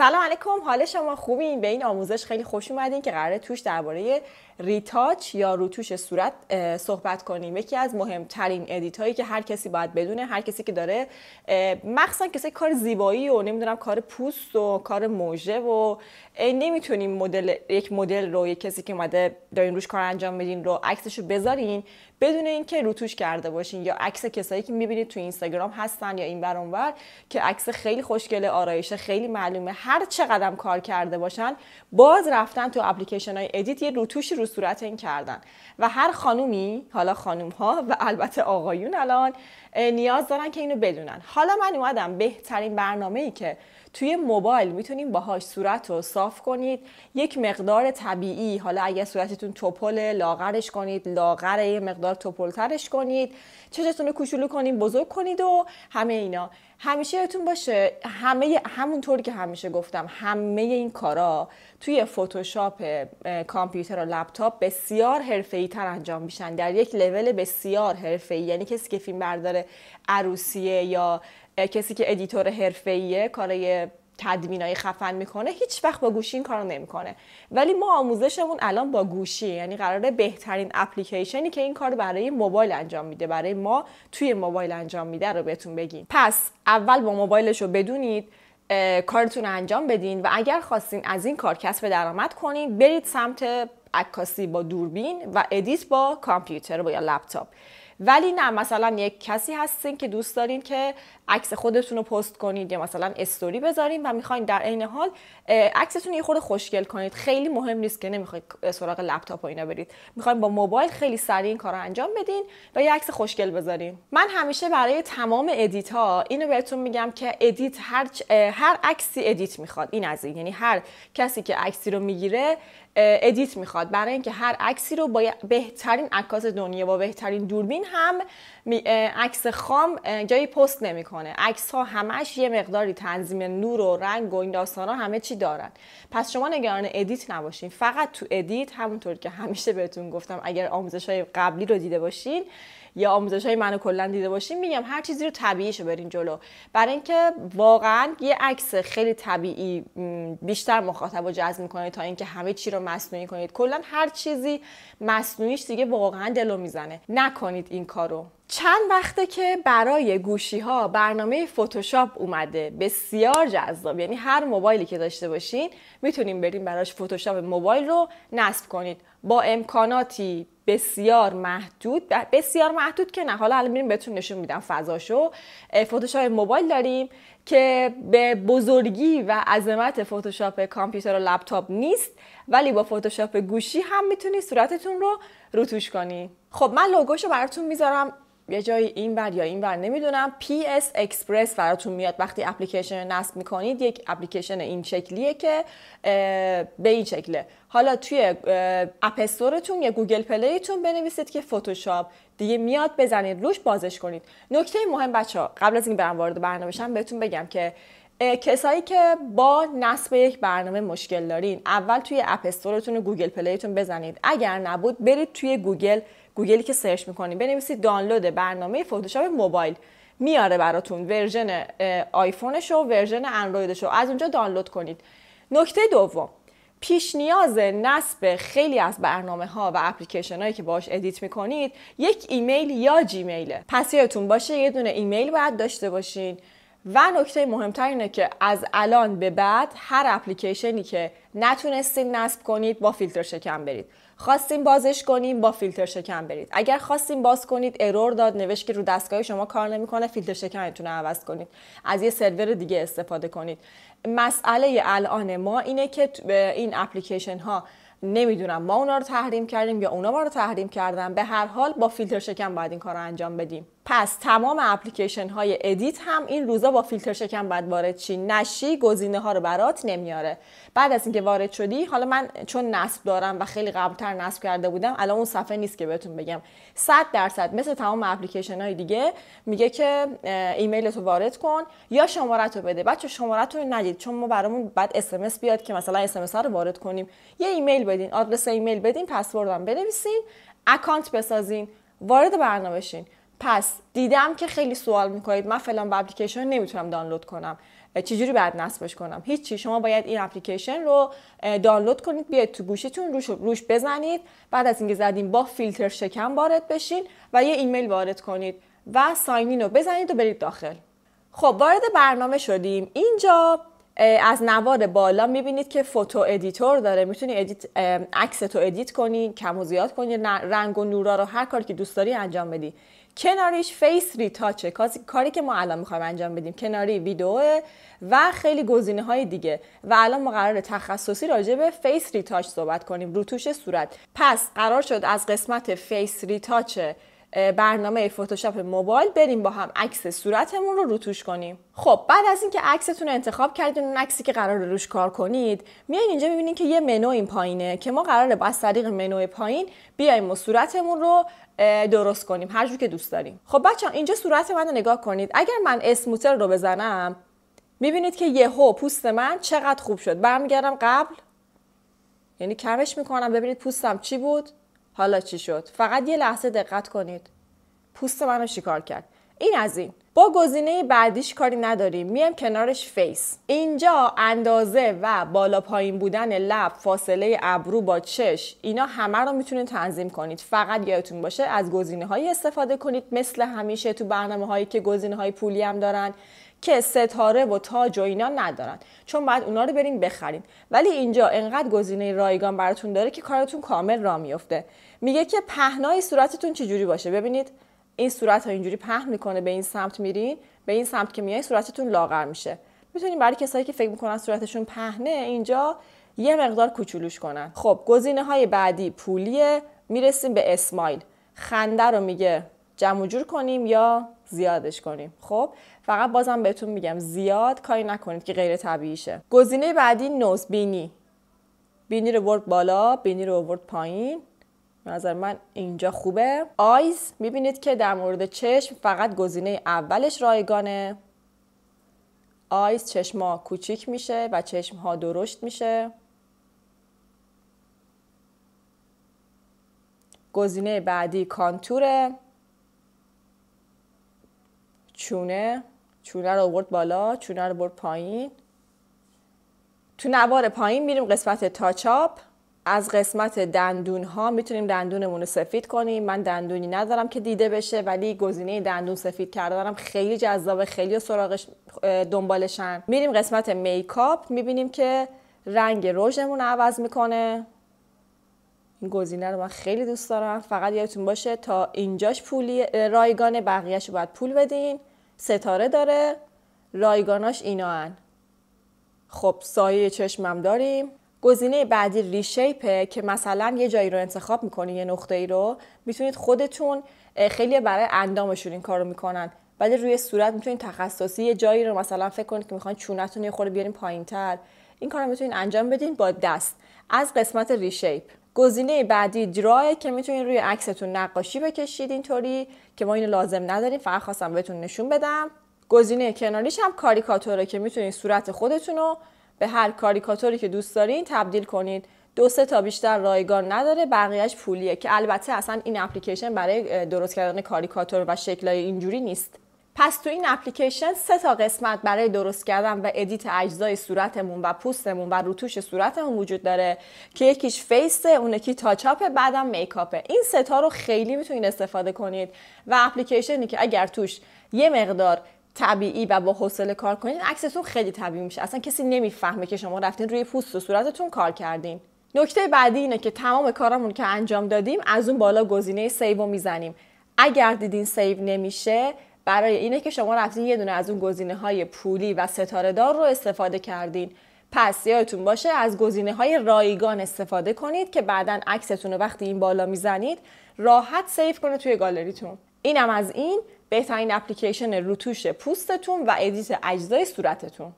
سلام علیکم حال شما خوبین به این آموزش خیلی خوش اومدین که قراره توش درباره ریتاچ یا روتوش صورت صحبت کنیم یکی از مهمترین ادیت هایی که هر کسی باید بدونه هر کسی که داره مخصوصا کسی کار زیبایی و نمیدونم کار پوست و کار موژه و نمیتونیم مدل یک مدل رو یک کسی که اومده دارین روش کار انجام بدین رو عکسش رو بذارین بدون اینکه روتوش کرده باشین یا عکس کسایی که میبینید تو اینستاگرام هستن یا این اونور که عکس خیلی خوشگله آرایش خیلی معلومه هر قدم کار کرده باشن باز رفتن تو اپلیکیشن های ادیت یه روتوشی رو صورت این کردن و هر خانومی حالا خانوم ها و البته آقایون الان نیاز دارن که اینو بدونن حالا من اومدم بهترین برنامه ای که توی موبایل میتونیم باهاش صورت رو صاف کنید یک مقدار طبیعی حالا اگر صورتتون توپل لاغرش کنید لاغر یه مقدار توپلترش کنید چشتون رو کوچولو کنید بزرگ کنید و همه اینا همیشه یادتون باشه همه همونطور که همیشه گفتم همه این کارا توی فتوشاپ کامپیوتر و لپتاپ بسیار حرفه‌ای تر انجام میشن در یک لول بسیار حرفه‌ای یعنی کسی که فیلم برداره عروسیه یا کسی که ادیتور حرفه‌ایه کارای تدوینای خفن میکنه هیچ وقت با گوشی این کارو نمیکنه ولی ما آموزشمون الان با گوشی یعنی قراره بهترین اپلیکیشنی که این کار برای موبایل انجام میده برای ما توی موبایل انجام میده رو بهتون بگیم پس اول با موبایلش رو بدونید کارتون انجام بدین و اگر خواستین از این کار کسب درآمد کنین برید سمت عکاسی با دوربین و ادیت با کامپیوتر با یا لپتاپ ولی نه مثلا یک کسی هستین که دوست دارین که عکس خودتون رو پست کنید یا مثلا استوری بذارین و میخواین در عین حال عکستون یه خورده خوشگل کنید خیلی مهم نیست که نمیخواید سراغ لپتاپ و اینا برید میخواین با موبایل خیلی سریع این کار رو انجام بدین و یه عکس خوشگل بذارین من همیشه برای تمام ادیت ها اینو بهتون میگم که ادیت هر هر عکسی ادیت میخواد این از این یعنی هر کسی که عکسی رو میگیره ادیت میخواد برای اینکه هر عکسی رو با بهترین عکاس دنیا با بهترین دوربین هم عکس خام جایی پست نمیکنه عکس ها همش یه مقداری تنظیم نور و رنگ و این داستان ها همه چی دارن پس شما نگران ادیت نباشین فقط تو ادیت همونطور که همیشه بهتون گفتم اگر آموزش های قبلی رو دیده باشین یا آموزش های منو کلا دیده باشین میگم هر چیزی رو طبیعیشو برین جلو برای اینکه واقعا یه عکس خیلی طبیعی بیشتر مخاطب رو جذب میکنه تا اینکه همه چی رو مصنوعی کنید کلا هر چیزی مصنوعیش دیگه واقعا دلو میزنه نکنید این کارو چند وقته که برای گوشی ها برنامه فتوشاپ اومده بسیار جذاب یعنی هر موبایلی که داشته باشین میتونیم بریم براش فتوشاپ موبایل رو نصب کنید با امکاناتی بسیار محدود بسیار محدود که نه حالا الان میریم بهتون نشون میدم فضاشو فتوشاپ موبایل داریم که به بزرگی و عظمت فتوشاپ کامپیوتر و لپتاپ نیست ولی با فتوشاپ گوشی هم میتونی صورتتون رو روتوش کنی خب من لوگوشو براتون میذارم یه جایی این بر یا این بر نمیدونم PS Express براتون میاد وقتی اپلیکیشن نصب میکنید یک اپلیکیشن این شکلیه که به این شکله حالا توی اپستورتون یا گوگل پلیتون بنویسید که فتوشاپ دیگه میاد بزنید روش بازش کنید نکته مهم بچه ها قبل از این برم وارد برنامه بهتون بگم که کسایی که با نصب یک برنامه مشکل دارین اول توی اپستورتون و گوگل پلیتون بزنید اگر نبود برید توی گوگل گوگلی که سرچ میکنید بنویسید دانلود برنامه فوتوشاپ موبایل میاره براتون ورژن آیفونش و ورژن اندرویدش از اونجا دانلود کنید نکته دوم پیش نیاز نصب خیلی از برنامه ها و اپلیکیشن هایی که باش ادیت میکنید یک ایمیل یا جیمیله پس یادتون باشه یه دونه ایمیل باید داشته باشین و نکته مهمتر اینه که از الان به بعد هر اپلیکیشنی که نتونستین نصب کنید با فیلتر شکن برید خواستیم بازش کنیم با فیلتر شکن برید اگر خواستیم باز کنید ارور داد نوشت که رو دستگاه شما کار نمیکنه فیلتر شکنتون رو عوض کنید از یه سرور دیگه استفاده کنید مسئله الان ما اینه که این اپلیکیشن ها نمیدونم ما اونا رو تحریم کردیم یا اونا ما رو تحریم کردن به هر حال با فیلتر شکن باید این کار رو انجام بدیم پس تمام اپلیکیشن های ادیت هم این روزا با فیلتر شکن باید وارد چی نشی گزینه ها رو برات نمیاره بعد از اینکه وارد شدی حالا من چون نصب دارم و خیلی قبلتر نصب کرده بودم الان اون صفحه نیست که بهتون بگم 100 درصد مثل تمام اپلیکیشن های دیگه میگه که ایمیل تو وارد کن یا شماره تو بده بچه شماره تو ندید چون ما برامون بعد اس بیاد که مثلا اس رو وارد کنیم یه ایمیل بدین آدرس ایمیل بدین پسوردم بنویسین اکانت بسازین وارد برنامه شین پس دیدم که خیلی سوال میکنید من فلان با اپلیکیشن نمیتونم دانلود کنم چجوری باید نصبش کنم چی شما باید این اپلیکیشن رو دانلود کنید بیاید تو گوشیتون روش روش بزنید بعد از اینکه زدیم با فیلتر شکم وارد بشین و یه ایمیل وارد کنید و ساینین رو بزنید و برید داخل خب وارد برنامه شدیم اینجا از نوار بالا میبینید که فوتو ادیتور داره میتونی ادیت عکس تو ادیت کنی کم و زیاد کنی رنگ و نورا رو هر کاری که دوست داری انجام بدی کناریش فیس ریتاچه کاری که ما الان میخوایم انجام بدیم کناری ویدیو و خیلی گزینه های دیگه و الان ما قرار تخصصی راجع به فیس ریتاچ صحبت کنیم روتوش صورت پس قرار شد از قسمت فیس ریتاچ برنامه فتوشاپ موبایل بریم با هم عکس صورتمون رو روتوش کنیم خب بعد از اینکه عکستون رو انتخاب کردین اون عکسی که قرار روش کار کنید میایین اینجا میبینین که یه منو این پایینه که ما قراره با از طریق منو پایین بیایم و صورتمون رو درست کنیم هر که دوست داریم خب بچه اینجا صورت من رو نگاه کنید اگر من اسموتر رو بزنم میبینید که یهو پوست من چقدر خوب شد برمیگردم قبل یعنی کمش میکنم ببینید پوستم چی بود حالا چی شد فقط یه لحظه دقت کنید پوست منو شکار کرد این از این با گزینه بعدیش کاری نداریم میام کنارش فیس اینجا اندازه و بالا پایین بودن لب فاصله ابرو با چش اینا همه رو میتونید تنظیم کنید فقط یادتون باشه از گزینه استفاده کنید مثل همیشه تو برنامه هایی که گزینه های پولی هم دارن که ستاره و تاج و اینا ندارن چون باید اونا رو بریم بخریم ولی اینجا انقدر گزینه رایگان براتون داره که کارتون کامل را میفته میگه که پهنای صورتتون چجوری باشه ببینید این صورت ها اینجوری پهن میکنه به این سمت میرین به این سمت که میای صورتتون لاغر میشه میتونین برای کسایی که فکر میکنن صورتشون پهنه اینجا یه مقدار کوچولوش کنن خب گزینه های بعدی پولیه میرسیم به اسمایل خنده رو میگه جمع جور کنیم یا زیادش کنیم خب فقط بازم بهتون میگم زیاد کاری نکنید که غیر شه گزینه بعدی نوز بینی بینی رو برد بالا بینی رو برد پایین نظر من اینجا خوبه آیز میبینید که در مورد چشم فقط گزینه اولش رایگانه آیز چشما کوچیک میشه و چشم ها درشت میشه گزینه بعدی کانتوره چونه چونه رو برد بالا چونه رو برد پایین تو نوار پایین میریم قسمت تاچاپ از قسمت دندون ها میتونیم دندونمون رو سفید کنیم من دندونی ندارم که دیده بشه ولی گزینه دندون سفید کردنم خیلی جذابه خیلی سراغش دنبالشن میریم قسمت میکاپ میبینیم که رنگ رژمون عوض میکنه این گزینه رو من خیلی دوست دارم فقط یادتون باشه تا اینجاش پولی رایگان بقیهش رو باید پول بدین ستاره داره رایگاناش اینا هن. خب سایه چشمم داریم گزینه بعدی ریشیپه که مثلا یه جایی رو انتخاب میکنی یه نقطه ای رو میتونید خودتون خیلی برای اندامشون این کارو میکنن ولی روی صورت میتونید تخصصی یه جایی رو مثلا فکر کنید که میخواین چونتون یه خورده بیارین پایینتر این کار رو میتونید انجام بدین با دست از قسمت ریشیپ گزینه بعدی درایه که میتونید روی عکستون نقاشی بکشید اینطوری که ما اینو لازم نداریم فقط خواستم بهتون نشون بدم گزینه کناریش هم کاریکاتوره که میتونید صورت خودتون رو به هر کاریکاتوری که دوست دارین تبدیل کنید دو سه تا بیشتر رایگان نداره بقیهش پولیه که البته اصلا این اپلیکیشن برای درست کردن کاریکاتور و شکلای اینجوری نیست پس تو این اپلیکیشن سه تا قسمت برای درست کردن و ادیت اجزای صورتمون و پوستمون و روتوش صورتمون وجود داره که یکیش فیسه اون یکی تاچاپه بعدم میکاپه این سه تا رو خیلی میتونید استفاده کنید و اپلیکیشنی که اگر توش یه مقدار طبیعی و با حوصله کار کنید عکستون خیلی طبیعی میشه اصلا کسی نمیفهمه که شما رفتین روی پوست و صورتتون کار کردین نکته بعدی اینه که تمام کارمون که انجام دادیم از اون بالا گزینه سیو میزنیم اگر دیدین سیو نمیشه برای اینه که شما رفتین یه دونه از اون گزینه های پولی و ستاره دار رو استفاده کردین پس یادتون باشه از گزینه های رایگان استفاده کنید که بعدا عکستون رو وقتی این بالا میزنید راحت سیف کنه توی گالریتون اینم از این بهترین اپلیکیشن روتوش پوستتون و ادیت اجزای صورتتون